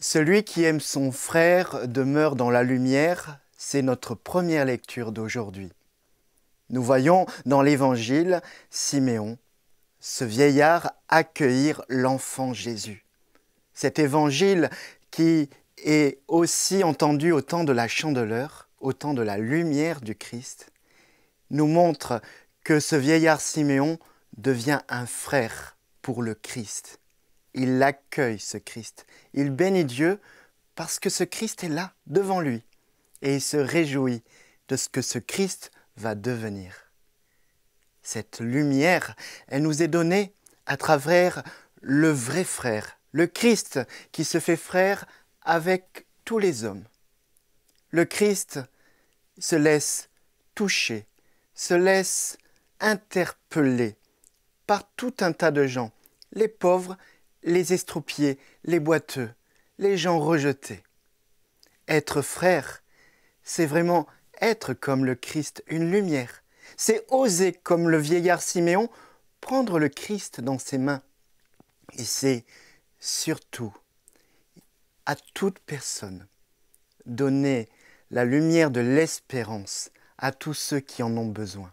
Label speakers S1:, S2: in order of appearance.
S1: Celui qui aime son frère demeure dans la lumière, c'est notre première lecture d'aujourd'hui. Nous voyons dans l'Évangile Siméon, ce vieillard accueillir l'enfant Jésus. Cet Évangile qui est aussi entendu au temps de la chandeleur, au temps de la lumière du Christ, nous montre que ce vieillard Siméon devient un frère pour le Christ. Il accueille ce Christ. Il bénit Dieu parce que ce Christ est là, devant lui. Et il se réjouit de ce que ce Christ va devenir. Cette lumière, elle nous est donnée à travers le vrai frère, le Christ qui se fait frère avec tous les hommes. Le Christ se laisse toucher, se laisse interpeller par tout un tas de gens, les pauvres, les estropiés, les boiteux, les gens rejetés. Être frère, c'est vraiment être comme le Christ, une lumière. C'est oser, comme le vieillard Siméon, prendre le Christ dans ses mains. Et c'est surtout à toute personne donner la lumière de l'espérance à tous ceux qui en ont besoin.